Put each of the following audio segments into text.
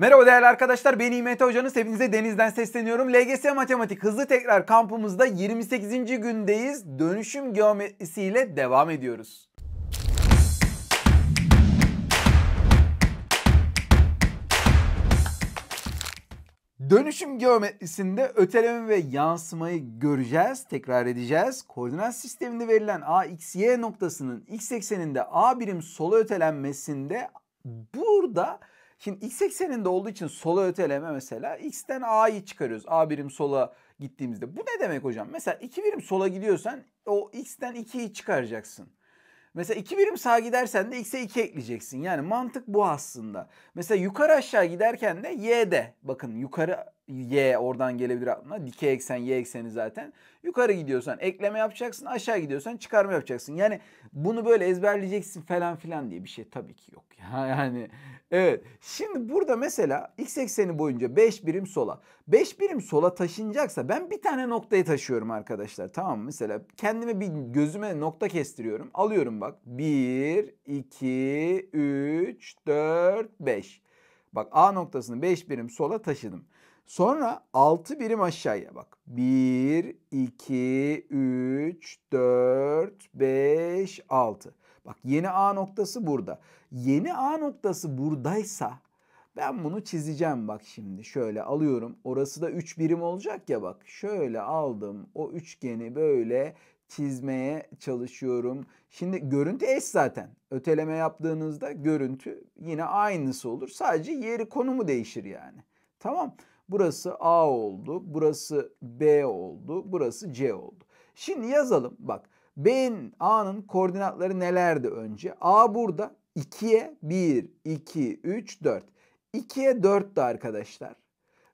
Merhaba değerli arkadaşlar ben İmet Hoca'nız. Hepinize Deniz'den sesleniyorum. LGS Matematik hızlı tekrar kampımızda 28. gündeyiz. Dönüşüm geometrisiyle devam ediyoruz. Dönüşüm geometrisinde öteleme ve yansımayı göreceğiz, tekrar edeceğiz. Koordinat sisteminde verilen a, x, y noktasının x ekseninde a birim sola ötelenmesinde burada Şimdi x ekseninde olduğu için sola öteleme mesela x'ten a'yı çıkarıyoruz. a birim sola gittiğimizde. Bu ne demek hocam? Mesela 2 birim sola gidiyorsan o x'ten 2'yi çıkaracaksın. Mesela 2 birim sağ gidersen de x'e 2 ekleyeceksin. Yani mantık bu aslında. Mesela yukarı aşağı giderken de y'de bakın yukarı Y oradan gelebilir aklına. Dikey eksen Y ekseni zaten. Yukarı gidiyorsan ekleme yapacaksın. Aşağı gidiyorsan çıkarma yapacaksın. Yani bunu böyle ezberleyeceksin falan filan diye bir şey tabii ki yok. Ya. Yani evet. Şimdi burada mesela X ekseni boyunca 5 birim sola. 5 birim sola taşınacaksa ben bir tane noktayı taşıyorum arkadaşlar. Tamam mı? Mesela kendime bir gözüme nokta kestiriyorum. Alıyorum bak. 1, 2, 3, 4, 5. Bak A noktasını 5 birim sola taşıdım. Sonra 6 birim aşağıya bak. 1, 2, 3, 4, 5, 6. Bak yeni A noktası burada. Yeni A noktası buradaysa ben bunu çizeceğim bak şimdi. Şöyle alıyorum. Orası da 3 birim olacak ya bak. Şöyle aldım. O üçgeni böyle çizmeye çalışıyorum. Şimdi görüntü eş zaten. Öteleme yaptığınızda görüntü yine aynısı olur. Sadece yeri konumu değişir yani. Tamam. Burası A oldu, burası B oldu, burası C oldu. Şimdi yazalım bak. B'nin, A'nın koordinatları nelerdi önce? A burada 2'ye 1, 2, 3, 4. 2'ye 4'tü arkadaşlar.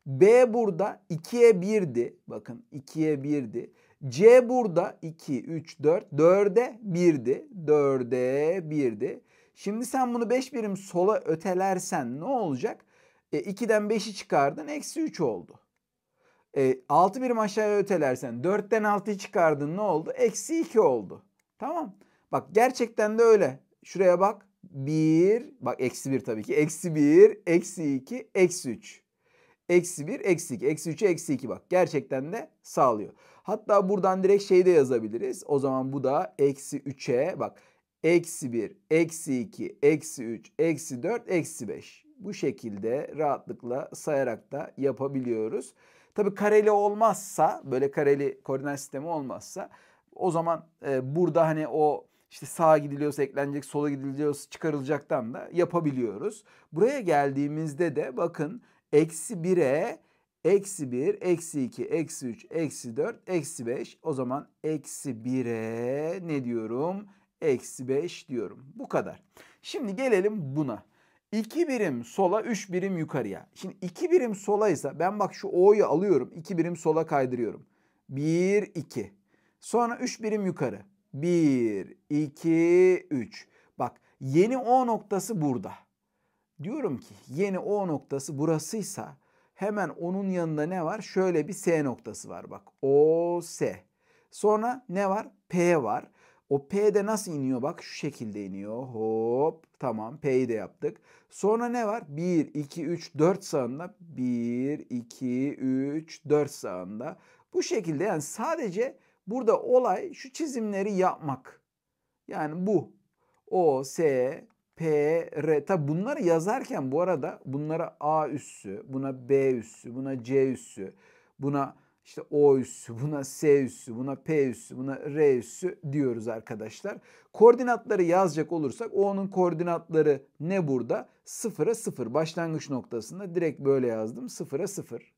B burada 2'ye 1'di. Bakın 2'ye 1'di. C burada 2, 3, 4. 4'e 1'di. 4'e 1'di. Şimdi sen bunu 5 birim sola ötelersen ne olacak? E, 2'den 5'i çıkardın eksi 3 oldu. E, 6 birim aşağıya ötelersen 4'ten 6'yı çıkardın ne oldu? Eksi 2 oldu. Tamam. Bak gerçekten de öyle. Şuraya bak. 1, bak eksi 1 tabii ki. Eksi 1, eksi 2, eksi 3. Eksi 1, eksi 2. Eksi 3'e eksi 2 bak. Gerçekten de sağlıyor. Hatta buradan direkt şey de yazabiliriz. O zaman bu da eksi 3'e bak. Eksi 1, eksi 2, eksi 3, eksi 4, eksi 5 bu şekilde rahatlıkla sayarak da yapabiliyoruz. Tabi kareli olmazsa böyle kareli koordinat sistemi olmazsa o zaman e, burada hani o işte sağa gidiliyorsa eklenecek, sola gidiliyorsa çıkarılacaktan da yapabiliyoruz. Buraya geldiğimizde de bakın eksi 1'e eksi 1, eksi 2, eksi 3, eksi 4, eksi 5. O zaman eksi 1'e ne diyorum? Eksi 5 diyorum. Bu kadar. Şimdi gelelim buna. 2 birim sola 3 birim yukarıya. Şimdi 2 birim solaysa ben bak şu O'yu alıyorum 2 birim sola kaydırıyorum. 1 2. Sonra 3 birim yukarı. 1 2 3. Bak yeni O noktası burada. Diyorum ki yeni O noktası burasıysa hemen onun yanında ne var? Şöyle bir S noktası var bak. O S. Sonra ne var? P var. O P de nasıl iniyor? Bak şu şekilde iniyor. Hop Hop tamam P'yi de yaptık. Sonra ne var? 1, 2, 3, 4 sağında. 1, 2, 3, 4 sağında. Bu şekilde yani sadece burada olay şu çizimleri yapmak. Yani bu. O, S, P, R. Tabi bunları yazarken bu arada bunlara A üssü, buna B üssü, buna C üssü, buna işte O üssü, buna S üssü, buna P üssü, buna R üssü diyoruz arkadaşlar. Koordinatları yazacak olursak O'nun koordinatları ne burada? 0'a 0. Başlangıç noktasında direkt böyle yazdım. 0'a 0.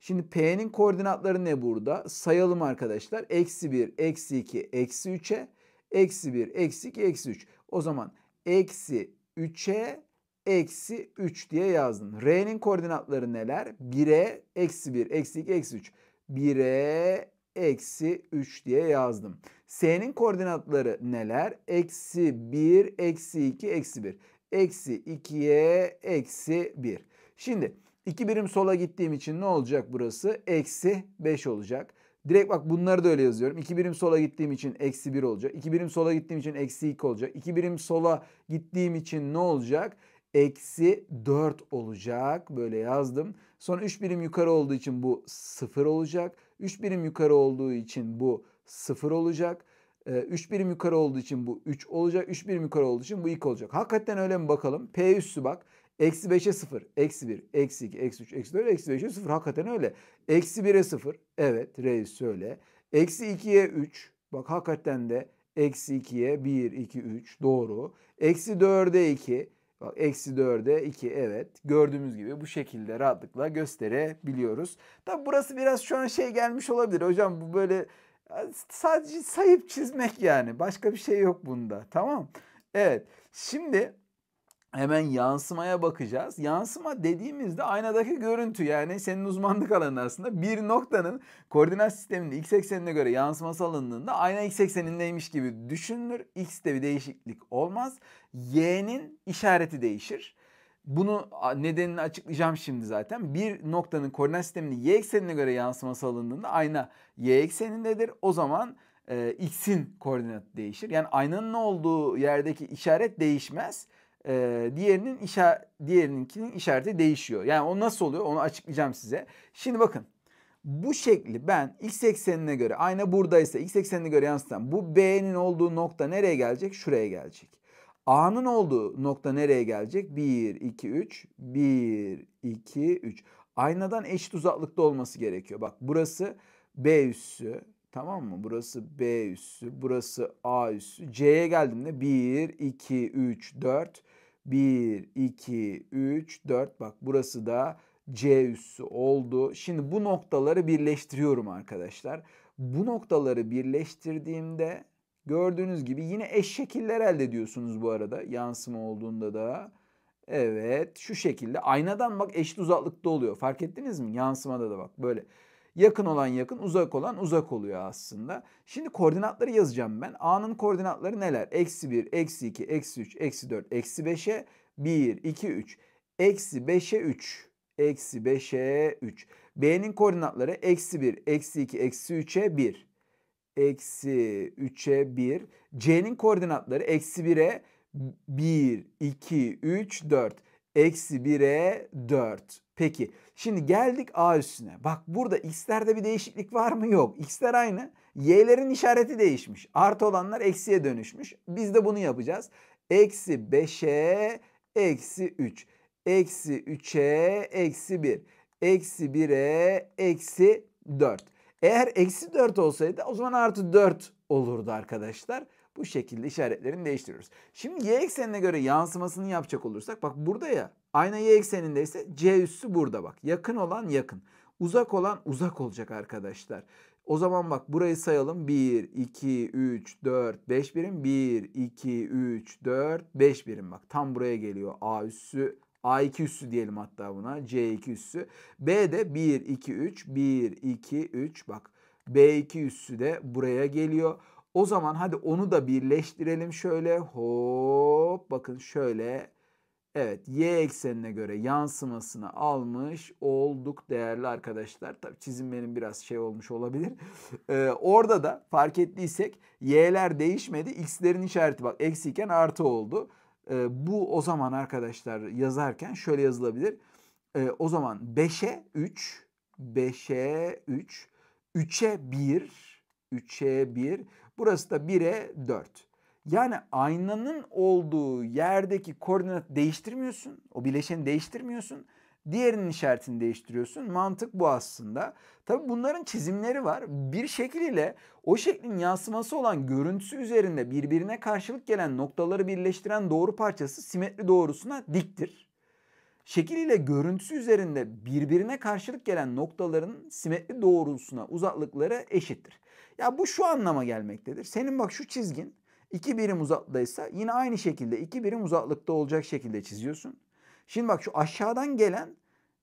Şimdi P'nin koordinatları ne burada? Sayalım arkadaşlar. Eksi 1, eksi 2, eksi 3'e. Eksi 1, eksi 2, eksi 3. O zaman eksi 3'e eksi 3 diye yazdım. R'nin koordinatları neler? 1'e, eksi 1, eksi 2, eksi 3. 1'e eksi 3 diye yazdım. S'nin koordinatları neler? Eksi 1, eksi 2, eksi 1. Eksi 2'ye eksi 1. Şimdi 2 birim sola gittiğim için ne olacak burası? Eksi 5 olacak. Direkt bak bunları da öyle yazıyorum. 2 birim sola gittiğim için eksi 1 olacak. 2 birim sola gittiğim için eksi 2 olacak. 2 birim sola gittiğim için ne olacak? Eksi 4 olacak. Böyle yazdım. Sonra 3 birim yukarı olduğu için bu 0 olacak. 3 birim yukarı olduğu için bu 0 olacak. 3 ee, birim yukarı olduğu için bu 3 olacak. 3 birim yukarı olduğu için bu 2 olacak. Hakikaten öyle mi bakalım? P üssü bak. Eksi 5'e 0. Eksi 1, eksi 2, eksi 3, eksi 4, eksi 5'e 0. Hakikaten öyle. Eksi 1'e 0. Evet R üssü öyle. Eksi 2'ye 3. Bak hakikaten de eksi 2'ye 1, 2, 3. Doğru. Eksi 4'e 2. Bak eksi 4'e 2 evet. Gördüğümüz gibi bu şekilde rahatlıkla gösterebiliyoruz. Tabi burası biraz şu an şey gelmiş olabilir. Hocam bu böyle sadece sayıp çizmek yani. Başka bir şey yok bunda. Tamam. Evet. Şimdi hemen yansımaya bakacağız. Yansıma dediğimizde aynadaki görüntü yani senin uzmanlık alanı aslında bir noktanın koordinat sisteminde x eksenine göre yansıması alındığında ayna x eksenindeymiş gibi düşünülür. X'te bir değişiklik olmaz y'nin işareti değişir. Bunu nedenini açıklayacağım şimdi zaten. Bir noktanın koordinat sisteminin y eksenine göre yansıması alındığında ayna y eksenindedir. O zaman e, x'in koordinatı değişir. Yani aynanın olduğu yerdeki işaret değişmez. E, diğerinin işa diğerininkinin işareti değişiyor. Yani o nasıl oluyor onu açıklayacağım size. Şimdi bakın bu şekli ben x eksenine göre ayna buradaysa x eksenine göre yansıtan bu b'nin olduğu nokta nereye gelecek? Şuraya gelecek. A'nın olduğu nokta nereye gelecek? 1, 2, 3. 1, 2, 3. Aynadan eşit uzaklıkta olması gerekiyor. Bak burası B üssü. Tamam mı? Burası B üssü. Burası A üssü. C'ye geldim geldiğimde 1, 2, 3, 4. 1, 2, 3, 4. Bak burası da C üssü oldu. Şimdi bu noktaları birleştiriyorum arkadaşlar. Bu noktaları birleştirdiğimde Gördüğünüz gibi yine eş şekiller elde ediyorsunuz bu arada yansıma olduğunda da. Evet şu şekilde aynadan bak eşit uzaklıkta oluyor. Fark ettiniz mi? Yansımada da bak böyle. Yakın olan yakın, uzak olan uzak oluyor aslında. Şimdi koordinatları yazacağım ben. A'nın koordinatları neler? Eksi 1, eksi 2, eksi 3, eksi 4, eksi 5'e 1, 2, 3. Eksi 5'e 3. Eksi 5'e 3. B'nin koordinatları eksi 1, eksi 2, eksi 3'e 1 eksi 3'e 1. C'nin koordinatları eksi 1'e 1, 2, 3, 4. Eksi 1'e 4. Peki şimdi geldik A üstüne. Bak burada x'lerde bir değişiklik var mı? Yok. X'ler aynı. Y'lerin işareti değişmiş. Artı olanlar eksiye dönüşmüş. Biz de bunu yapacağız. Eksi 5'e eksi 3. Eksi 3'e eksi 1. Eksi 1'e eksi 4. Eğer eksi 4 olsaydı o zaman artı 4 olurdu arkadaşlar. Bu şekilde işaretlerini değiştiriyoruz. Şimdi y eksenine göre yansımasını yapacak olursak bak burada ya ayna y ekseninde ise c üssü burada bak. Yakın olan yakın. Uzak olan uzak olacak arkadaşlar. O zaman bak burayı sayalım. 1, 2, 3, 4, 5 birim. 1, 2, 3, 4, 5 birim bak. Tam buraya geliyor. A üssü A2 üssü diyelim hatta buna. C2 üssü. B de 1, 2, 3. 1, 2, 3. Bak B2 üssü de buraya geliyor. O zaman hadi onu da birleştirelim şöyle. Hop bakın şöyle. Evet y eksenine göre yansımasını almış olduk değerli arkadaşlar. Tabi çizim benim biraz şey olmuş olabilir. Ee, orada da fark ettiysek y'ler değişmedi. X'lerin işareti bak eksiyken artı oldu bu o zaman arkadaşlar yazarken şöyle yazılabilir. E, o zaman 5'e 3, 5'e 3, 3'e 1, 3'e 1, burası da 1'e 4. Yani aynanın olduğu yerdeki koordinat değiştirmiyorsun. O bileşeni değiştirmiyorsun. Diğerinin işaretini değiştiriyorsun. Mantık bu aslında. Tabi bunların çizimleri var. Bir şekil ile o şeklin yansıması olan görüntüsü üzerinde birbirine karşılık gelen noktaları birleştiren doğru parçası simetri doğrusuna diktir. Şekil ile görüntüsü üzerinde birbirine karşılık gelen noktaların simetri doğrusuna uzaklıkları eşittir. Ya bu şu anlama gelmektedir. Senin bak şu çizgin iki birim uzaklıktaysa yine aynı şekilde iki birim uzaklıkta olacak şekilde çiziyorsun. Şimdi bak şu aşağıdan gelen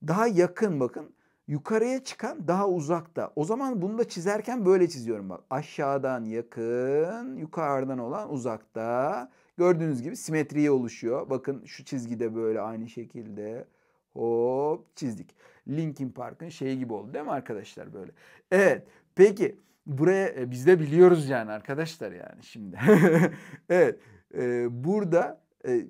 daha yakın bakın. Yukarıya çıkan daha uzakta. O zaman bunu da çizerken böyle çiziyorum bak. Aşağıdan yakın, yukarıdan olan uzakta. Gördüğünüz gibi simetriye oluşuyor. Bakın şu çizgide böyle aynı şekilde. Hop çizdik. Linkin Park'ın şeyi gibi oldu değil mi arkadaşlar böyle? Evet. Peki buraya e, biz de biliyoruz yani arkadaşlar yani şimdi. evet. E, burada e,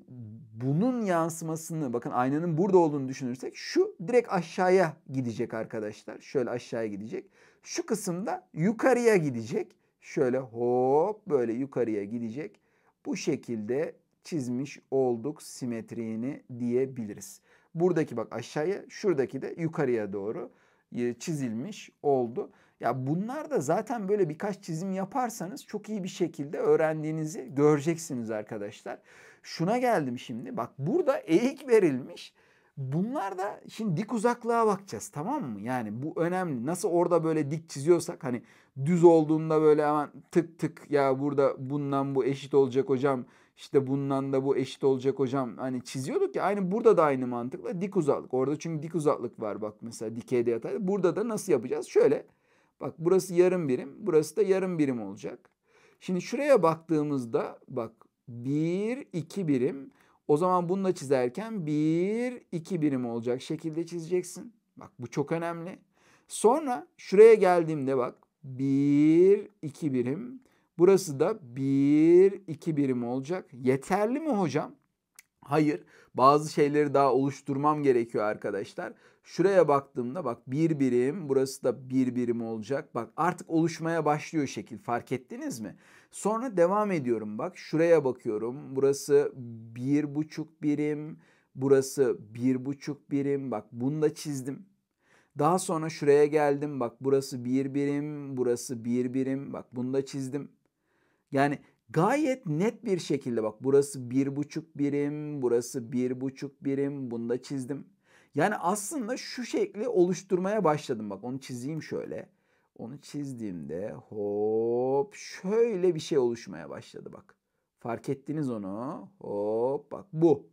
bunun yansımasını bakın aynanın burada olduğunu düşünürsek şu direkt aşağıya gidecek arkadaşlar. Şöyle aşağıya gidecek. Şu kısımda yukarıya gidecek. Şöyle hop böyle yukarıya gidecek. Bu şekilde çizmiş olduk simetriğini diyebiliriz. Buradaki bak aşağıya, şuradaki de yukarıya doğru e, çizilmiş oldu. Ya bunlar da zaten böyle birkaç çizim yaparsanız çok iyi bir şekilde öğrendiğinizi göreceksiniz arkadaşlar. Şuna geldim şimdi. Bak burada eğik verilmiş. Bunlar da şimdi dik uzaklığa bakacağız tamam mı? Yani bu önemli. Nasıl orada böyle dik çiziyorsak hani düz olduğunda böyle hemen tık tık ya burada bundan bu eşit olacak hocam. İşte bundan da bu eşit olacak hocam. Hani çiziyorduk ya aynı burada da aynı mantıkla dik uzaklık. Orada çünkü dik uzaklık var bak mesela dikeyde yatay. Burada da nasıl yapacağız? Şöyle Bak burası yarım birim, burası da yarım birim olacak. Şimdi şuraya baktığımızda bak 1, 2 birim. O zaman bunu da çizerken 1, 2 birim olacak şekilde çizeceksin. Bak bu çok önemli. Sonra şuraya geldiğimde bak 1, 2 birim. Burası da 1, 2 birim olacak. Yeterli mi hocam? Hayır. Bazı şeyleri daha oluşturmam gerekiyor arkadaşlar. Şuraya baktığımda bak bir birim burası da bir birim olacak. Bak artık oluşmaya başlıyor şekil fark ettiniz mi? Sonra devam ediyorum bak şuraya bakıyorum. Burası bir buçuk birim. Burası bir buçuk birim. Bak bunu da çizdim. Daha sonra şuraya geldim. Bak burası bir birim. Burası bir birim. Bak bunu da çizdim. Yani gayet net bir şekilde bak burası bir buçuk birim. Burası bir buçuk birim. Bunu da çizdim. Yani aslında şu şekli oluşturmaya başladım. Bak onu çizeyim şöyle. Onu çizdiğimde hop şöyle bir şey oluşmaya başladı bak. Fark ettiniz onu. Hop bak bu.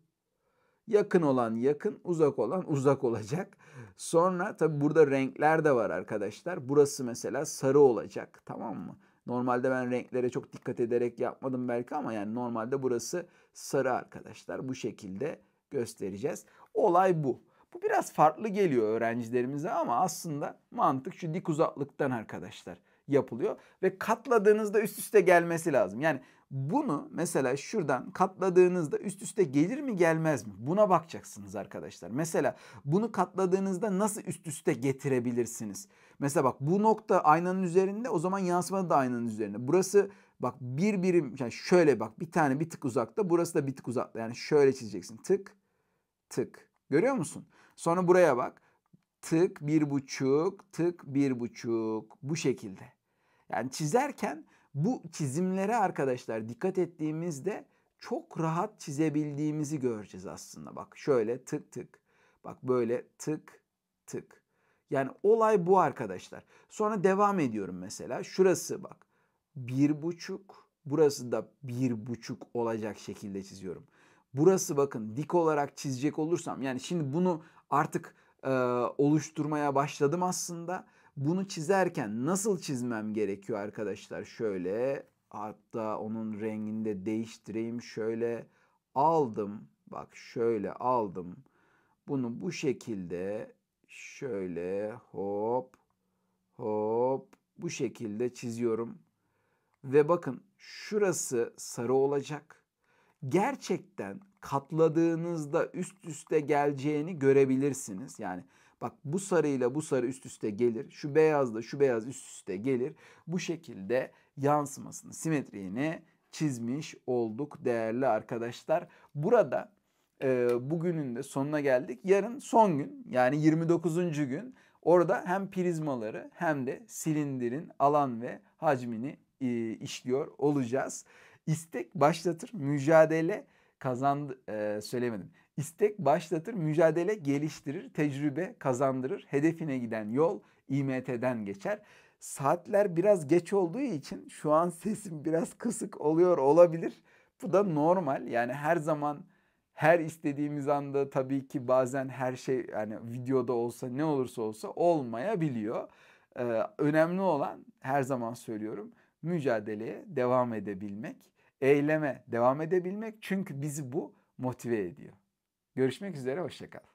Yakın olan yakın, uzak olan uzak olacak. Sonra tabi burada renkler de var arkadaşlar. Burası mesela sarı olacak tamam mı? Normalde ben renklere çok dikkat ederek yapmadım belki ama yani normalde burası sarı arkadaşlar. Bu şekilde göstereceğiz. Olay bu. Bu biraz farklı geliyor öğrencilerimize ama aslında mantık şu dik uzaklıktan arkadaşlar yapılıyor. Ve katladığınızda üst üste gelmesi lazım. Yani bunu mesela şuradan katladığınızda üst üste gelir mi gelmez mi? Buna bakacaksınız arkadaşlar. Mesela bunu katladığınızda nasıl üst üste getirebilirsiniz? Mesela bak bu nokta aynanın üzerinde o zaman yansıma da aynanın üzerinde. Burası bak bir birim yani şöyle bak bir tane bir tık uzakta burası da bir tık uzakta. Yani şöyle çizeceksin tık tık. Görüyor musun? Sonra buraya bak. Tık bir buçuk, tık bir buçuk bu şekilde. Yani çizerken bu çizimlere arkadaşlar dikkat ettiğimizde çok rahat çizebildiğimizi göreceğiz aslında. Bak şöyle tık tık. Bak böyle tık tık. Yani olay bu arkadaşlar. Sonra devam ediyorum mesela. Şurası bak. Bir buçuk. Burası da bir buçuk olacak şekilde çiziyorum. Burası bakın dik olarak çizecek olursam yani şimdi bunu artık e, oluşturmaya başladım aslında. Bunu çizerken nasıl çizmem gerekiyor arkadaşlar? Şöyle hatta onun rengini de değiştireyim. Şöyle aldım. Bak şöyle aldım. Bunu bu şekilde şöyle hop hop bu şekilde çiziyorum. Ve bakın şurası sarı olacak. Gerçekten katladığınızda üst üste geleceğini görebilirsiniz. Yani bak bu sarıyla bu sarı üst üste gelir. Şu beyazla şu beyaz üst üste gelir. Bu şekilde yansımasını, simetriğini çizmiş olduk değerli arkadaşlar. Burada e, bugünün de sonuna geldik. Yarın son gün yani 29. gün orada hem prizmaları hem de silindirin alan ve hacmini e, işliyor olacağız. İstek başlatır, mücadele kazandı e, söylemedim. İstek başlatır, mücadele geliştirir, tecrübe kazandırır. Hedefine giden yol İMT'den geçer. Saatler biraz geç olduğu için şu an sesim biraz kısık oluyor olabilir. Bu da normal. Yani her zaman her istediğimiz anda tabii ki bazen her şey yani videoda olsa ne olursa olsa olmayabiliyor. Ee, önemli olan her zaman söylüyorum mücadeleye devam edebilmek eyleme devam edebilmek. Çünkü bizi bu motive ediyor. Görüşmek üzere, hoşçakal.